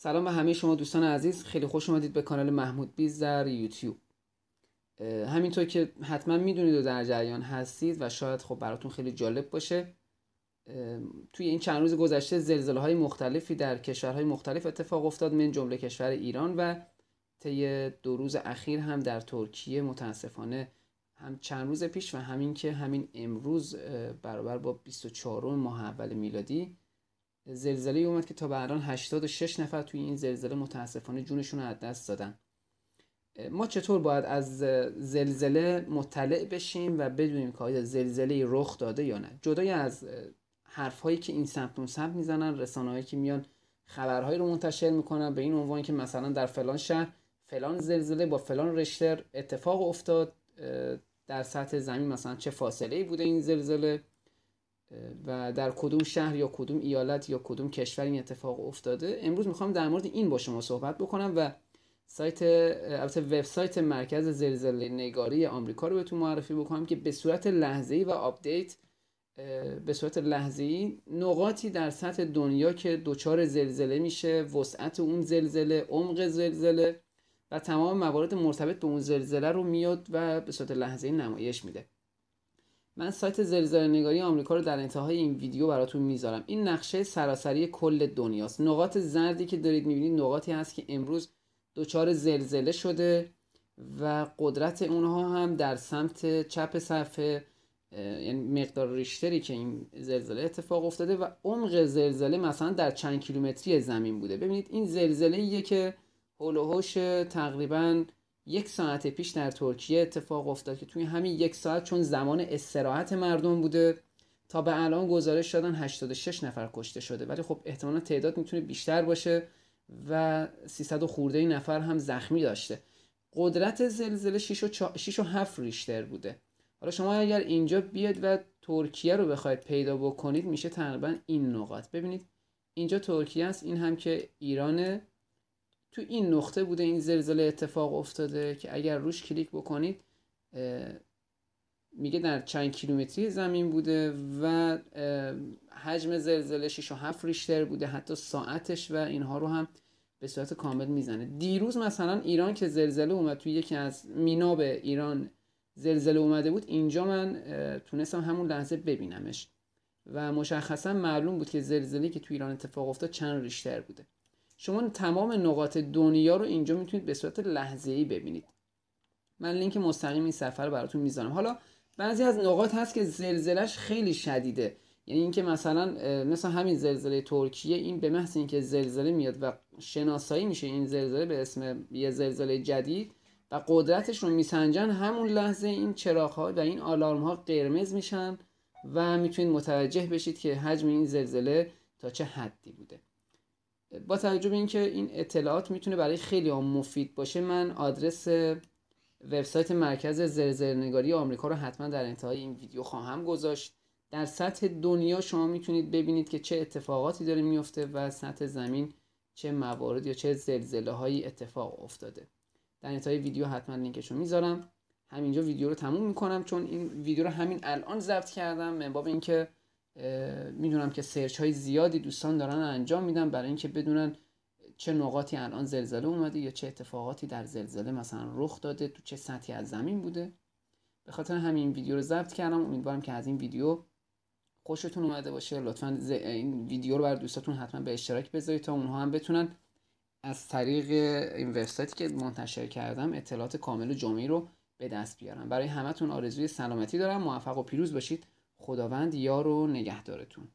سلام به همه شما دوستان عزیز خیلی خوش اومدید به کانال محمود بیز در یوتیوب همینطور که حتما میدونید و در جریان هستید و شاید خب براتون خیلی جالب باشه توی این چند روز گذشته زلزله های مختلفی در کشورهای مختلف اتفاق افتاد من جمله کشور ایران و طی دو روز اخیر هم در ترکیه متاسفانه هم چند روز پیش و همین که همین امروز برابر با 24 ماه اول میلادی زلزله اومد که تا به الان 86 نفر توی این زلزله متاسفانه جونشون رو از دست دادن ما چطور باید از زلزله مطلع بشیم و بدونیم که آیا زلزله رخ داده یا نه جدای از حرفهایی که این سمت اون سمت میزنن هایی که میان خبرهایی رو منتشر میکنن به این عنوان که مثلا در فلان شهر فلان زلزله با فلان رشتر اتفاق افتاد در سطح زمین مثلا چه فاصله ای بوده این زلزله و در کدوم شهر یا کدوم ایالت یا کدوم کشور این اتفاق افتاده امروز میخوام در مورد این با شما صحبت بکنم و سایت البته وبسایت مرکز زلزله نگاری آمریکا رو بهتون معرفی بکنم که به صورت لحظه‌ای و آپدیت به صورت لحظه‌ای نقاطی در سطح دنیا که دچار زلزله میشه وسعت اون زلزله عمق زلزله و تمام موارد مرتبط به اون زلزله رو میاد و به صورت لحظه‌ای نمایش میده من سایت زلزله نگاری آمریکا رو در انتهای این ویدیو براتون میذارم این نقشه سراسری کل دنیاست نقاط زردی که دارید میبینید نقاطی هست که امروز دچار زلزله شده و قدرت اونها هم در سمت چپ صفحه یعنی مقدار ریشتری که این زلزله اتفاق افتاده و عمق زلزله مثلا در چند کیلومتری زمین بوده ببینید این زلزله ایه که هول تقریبا یک ساعت پیش در ترکیه اتفاق افتاد که توی همین یک ساعت چون زمان استراحت مردم بوده تا به الان گزارش دادن 86 نفر کشته شده ولی خب احتمالا تعداد میتونه بیشتر باشه و 300 خورده نفر هم زخمی داشته قدرت زلزله 6 و, 7 ریشتر بوده حالا شما اگر اینجا بیاد و ترکیه رو بخواید پیدا بکنید میشه تقریبا این نقاط ببینید اینجا ترکیه است این هم که ایرانه تو این نقطه بوده این زلزله اتفاق افتاده که اگر روش کلیک بکنید میگه در چند کیلومتری زمین بوده و حجم زلزله 6 و ریشتر بوده حتی ساعتش و اینها رو هم به صورت کامل میزنه دیروز مثلا ایران که زلزله اومد توی یکی از میناب ایران زلزله اومده بود اینجا من تونستم همون لحظه ببینمش و مشخصا معلوم بود که زلزله که توی ایران اتفاق افتاد چند ریشتر بوده شما تمام نقاط دنیا رو اینجا میتونید به صورت لحظه ای ببینید من لینک مستقیم این سفر رو براتون میذارم حالا بعضی از نقاط هست که زلزلش خیلی شدیده یعنی اینکه مثلا مثلا همین زلزله ترکیه این به محض اینکه زلزله میاد و شناسایی میشه این زلزله به اسم یه زلزله جدید و قدرتش رو میسنجن همون لحظه این چراغ ها و این آلارم ها قرمز میشن و میتونید متوجه بشید که حجم این زلزله تا چه حدی بوده با توجه به اینکه این اطلاعات میتونه برای خیلی هم مفید باشه من آدرس وبسایت مرکز زرزرنگاری آمریکا رو حتما در انتهای این ویدیو خواهم گذاشت در سطح دنیا شما میتونید ببینید که چه اتفاقاتی داره میفته و سطح زمین چه موارد یا چه زلزله هایی اتفاق افتاده در انتهای ویدیو حتما لینکش رو میذارم همینجا ویدیو رو تموم میکنم چون این ویدیو رو همین الان ضبط کردم من اینکه میدونم که سرچ های زیادی دوستان دارن انجام میدن برای اینکه بدونن چه نقاطی الان زلزله اومده یا چه اتفاقاتی در زلزله مثلا رخ داده تو چه سطحی از زمین بوده به خاطر همین ویدیو رو ضبط کردم امیدوارم که از این ویدیو خوشتون اومده باشه لطفا این ویدیو رو بر دوستاتون حتما به اشتراک بذارید تا اونها هم بتونن از طریق این وبسایتی که منتشر کردم اطلاعات کامل و جامعی رو به دست بیارن برای همتون آرزوی سلامتی دارم موفق و پیروز باشید خداوند یار و نگهدارتون